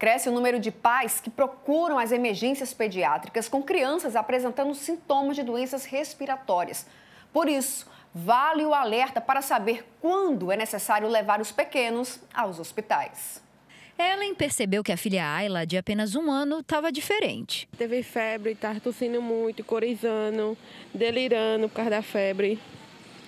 Cresce o número de pais que procuram as emergências pediátricas com crianças apresentando sintomas de doenças respiratórias. Por isso, vale o alerta para saber quando é necessário levar os pequenos aos hospitais. Ellen percebeu que a filha Ayla, de apenas um ano, estava diferente. Teve febre, está tossindo muito, corizando, delirando por causa da febre.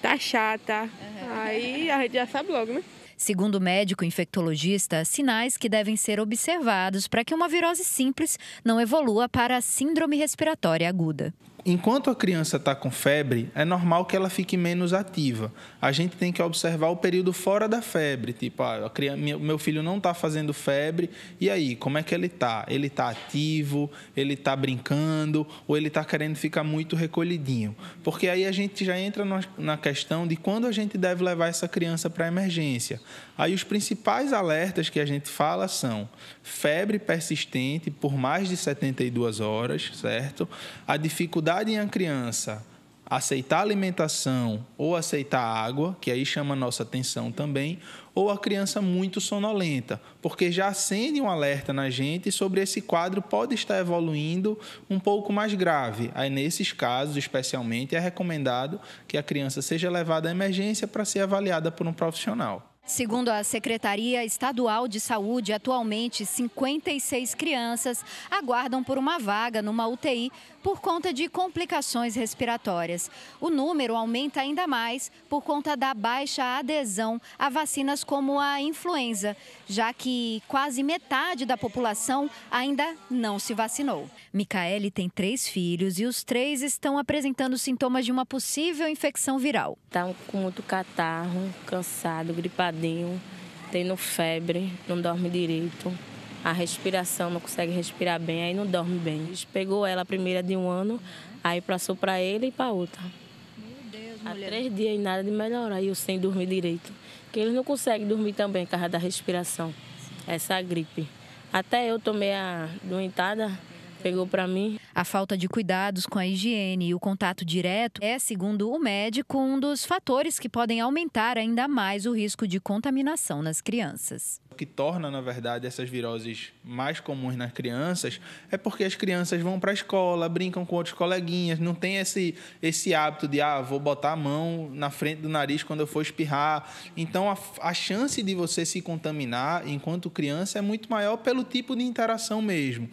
Tá chata. Uhum. Aí a gente já sabe logo, né? Segundo o médico infectologista, sinais que devem ser observados para que uma virose simples não evolua para a síndrome respiratória aguda enquanto a criança está com febre, é normal que ela fique menos ativa. A gente tem que observar o período fora da febre. Tipo, ah, criança, meu filho não está fazendo febre, e aí, como é que ele está? Ele está ativo, ele está brincando, ou ele está querendo ficar muito recolhidinho? Porque aí a gente já entra na questão de quando a gente deve levar essa criança para emergência. Aí os principais alertas que a gente fala são febre persistente por mais de 72 horas, certo? A dificuldade dificuldade em a criança aceitar alimentação ou aceitar água, que aí chama a nossa atenção também, ou a criança muito sonolenta, porque já acende um alerta na gente sobre esse quadro pode estar evoluindo um pouco mais grave. Aí nesses casos, especialmente, é recomendado que a criança seja levada à emergência para ser avaliada por um profissional. Segundo a Secretaria Estadual de Saúde, atualmente 56 crianças aguardam por uma vaga numa UTI por conta de complicações respiratórias. O número aumenta ainda mais por conta da baixa adesão a vacinas como a influenza, já que quase metade da população ainda não se vacinou. Micaele tem três filhos e os três estão apresentando sintomas de uma possível infecção viral. Estão tá com muito catarro, cansado, gripado sentadinho, tendo febre, não dorme direito. A respiração, não consegue respirar bem, aí não dorme bem. Pegou ela a primeira de um ano, aí passou para ele e para outra. Há três dias e nada de melhor, aí eu sem dormir direito. Porque eles não conseguem dormir também, por causa da respiração, essa gripe. Até eu tomei a doentada, pegou para mim. A falta de cuidados com a higiene e o contato direto é, segundo o médico, um dos fatores que podem aumentar ainda mais o risco de contaminação nas crianças. O que torna, na verdade, essas viroses mais comuns nas crianças é porque as crianças vão para a escola, brincam com outros coleguinhas, não tem esse, esse hábito de, ah, vou botar a mão na frente do nariz quando eu for espirrar. Então, a, a chance de você se contaminar enquanto criança é muito maior pelo tipo de interação mesmo.